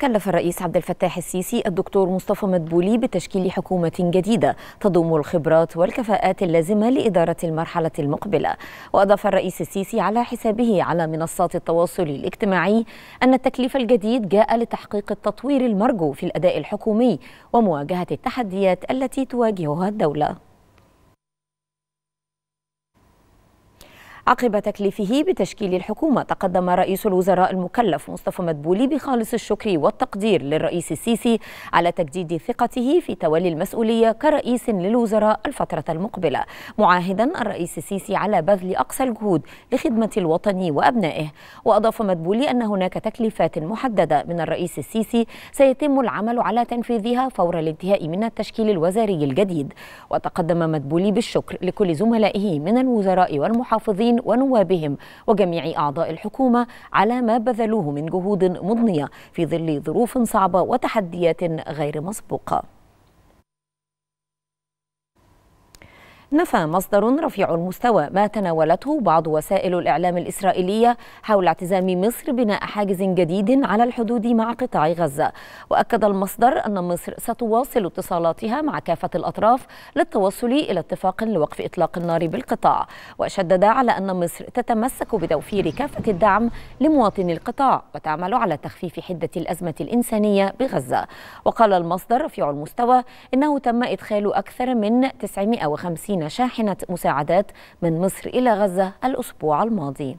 كلف الرئيس عبد الفتاح السيسي الدكتور مصطفى مدبولي بتشكيل حكومة جديدة تضم الخبرات والكفاءات اللازمة لإدارة المرحلة المقبلة وأضاف الرئيس السيسي على حسابه على منصات التواصل الاجتماعي أن التكليف الجديد جاء لتحقيق التطوير المرجو في الأداء الحكومي ومواجهة التحديات التي تواجهها الدولة عقب تكليفه بتشكيل الحكومة تقدم رئيس الوزراء المكلف مصطفى مدبولي بخالص الشكر والتقدير للرئيس السيسي على تجديد ثقته في تولي المسؤولية كرئيس للوزراء الفترة المقبلة معاهدا الرئيس السيسي على بذل أقصى الجهود لخدمة الوطن وأبنائه وأضاف مدبولي أن هناك تكليفات محددة من الرئيس السيسي سيتم العمل على تنفيذها فور الانتهاء من التشكيل الوزاري الجديد وتقدم مدبولي بالشكر لكل زملائه من الوزراء والمحافظين ونوابهم وجميع أعضاء الحكومة على ما بذلوه من جهود مضنية في ظل ظروف صعبة وتحديات غير مسبوقة نفى مصدر رفيع المستوى ما تناولته بعض وسائل الإعلام الإسرائيلية حول اعتزام مصر بناء حاجز جديد على الحدود مع قطاع غزة وأكد المصدر أن مصر ستواصل اتصالاتها مع كافة الأطراف للتوصل إلى اتفاق لوقف إطلاق النار بالقطاع وشدد على أن مصر تتمسك بتوفير كافة الدعم لمواطني القطاع وتعمل على تخفيف حدة الأزمة الإنسانية بغزة وقال المصدر رفيع المستوى إنه تم إدخال أكثر من 950 شاحنة مساعدات من مصر إلى غزة الأسبوع الماضي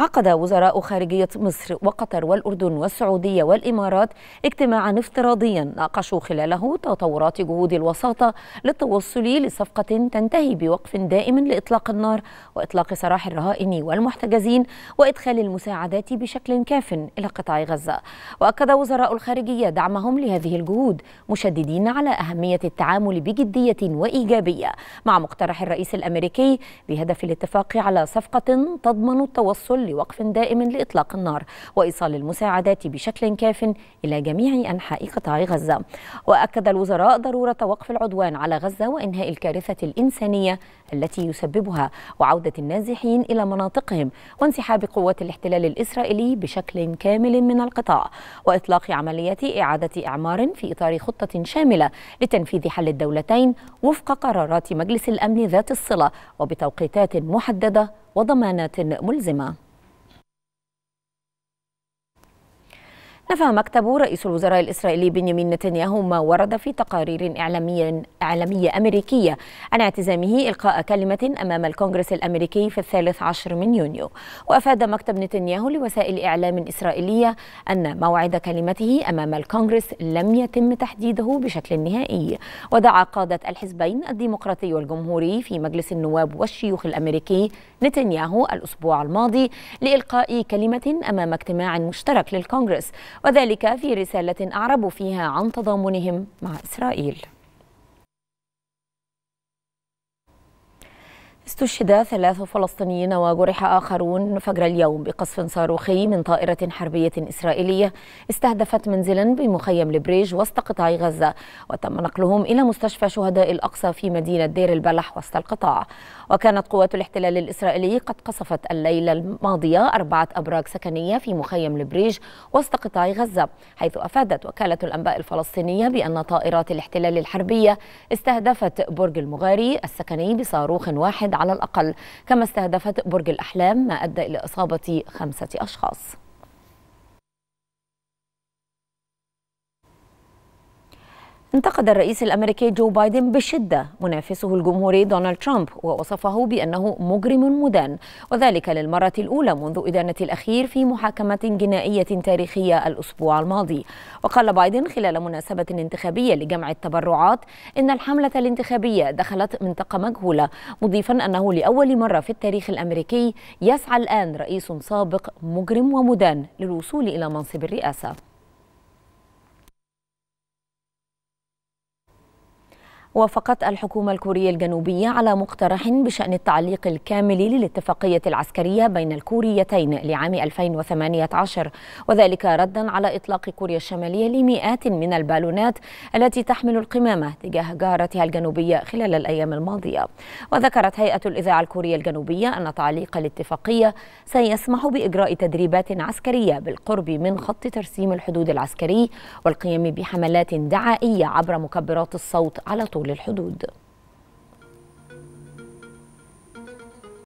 عقد وزراء خارجية مصر وقطر والأردن والسعودية والإمارات اجتماعا افتراضيا ناقشوا خلاله تطورات جهود الوساطة للتوصل لصفقة تنتهي بوقف دائم لإطلاق النار وإطلاق سراح الرهائن والمحتجزين وإدخال المساعدات بشكل كاف إلى قطاع غزة وأكد وزراء الخارجية دعمهم لهذه الجهود مشددين على أهمية التعامل بجدية وإيجابية مع مقترح الرئيس الأمريكي بهدف الاتفاق على صفقة تضمن التوصل لوقف دائم لإطلاق النار وإيصال المساعدات بشكل كاف إلى جميع أنحاء قطاع غزة وأكد الوزراء ضرورة وقف العدوان على غزة وإنهاء الكارثة الإنسانية التي يسببها وعودة النازحين إلى مناطقهم وانسحاب قوات الاحتلال الإسرائيلي بشكل كامل من القطاع وإطلاق عملية إعادة إعمار في إطار خطة شاملة لتنفيذ حل الدولتين وفق قرارات مجلس الأمن ذات الصلة وبتوقيتات محددة وضمانات ملزمة نفى مكتب رئيس الوزراء الإسرائيلي بنيامين نتنياهو ما ورد في تقارير إعلامية, إعلامية أمريكية عن اعتزامه إلقاء كلمة أمام الكونغرس الأمريكي في الثالث عشر من يونيو وأفاد مكتب نتنياهو لوسائل إعلام إسرائيلية أن موعد كلمته أمام الكونغرس لم يتم تحديده بشكل نهائي ودعا قادة الحزبين الديمقراطي والجمهوري في مجلس النواب والشيوخ الأمريكي نتنياهو الأسبوع الماضي لإلقاء كلمة أمام اجتماع مشترك للكونغرس وذلك في رسالة أعربوا فيها عن تضامنهم مع إسرائيل استشهد ثلاث فلسطينيين وجرح آخرون فجر اليوم بقصف صاروخي من طائرة حربية إسرائيلية استهدفت منزلا بمخيم البريج وسط قطاع غزة وتم نقلهم إلى مستشفى شهداء الأقصى في مدينة دير البلح وسط القطاع وكانت قوات الاحتلال الإسرائيلي قد قصفت الليلة الماضية أربعة أبراج سكنية في مخيم البريج وسط قطاع غزة حيث أفادت وكالة الأنباء الفلسطينية بأن طائرات الاحتلال الحربية استهدفت برج المغاري السكني بصاروخ واحد على الأقل كما استهدفت برج الأحلام ما أدى إلى إصابة خمسة أشخاص انتقد الرئيس الامريكي جو بايدن بشده منافسه الجمهوري دونالد ترامب ووصفه بانه مجرم مدان وذلك للمره الاولى منذ ادانه الاخير في محاكمه جنائيه تاريخيه الاسبوع الماضي وقال بايدن خلال مناسبه انتخابيه لجمع التبرعات ان الحمله الانتخابيه دخلت منطقه مجهوله مضيفا انه لاول مره في التاريخ الامريكي يسعى الان رئيس سابق مجرم ومدان للوصول الى منصب الرئاسه وافقت الحكومة الكورية الجنوبية على مقترح بشأن التعليق الكامل للاتفاقية العسكرية بين الكوريتين لعام 2018 وذلك ردا على إطلاق كوريا الشمالية لمئات من البالونات التي تحمل القمامة تجاه جارتها الجنوبية خلال الأيام الماضية وذكرت هيئة الإذاعة الكورية الجنوبية أن تعليق الاتفاقية سيسمح بإجراء تدريبات عسكرية بالقرب من خط ترسيم الحدود العسكري والقيام بحملات دعائية عبر مكبرات الصوت على طول للحدود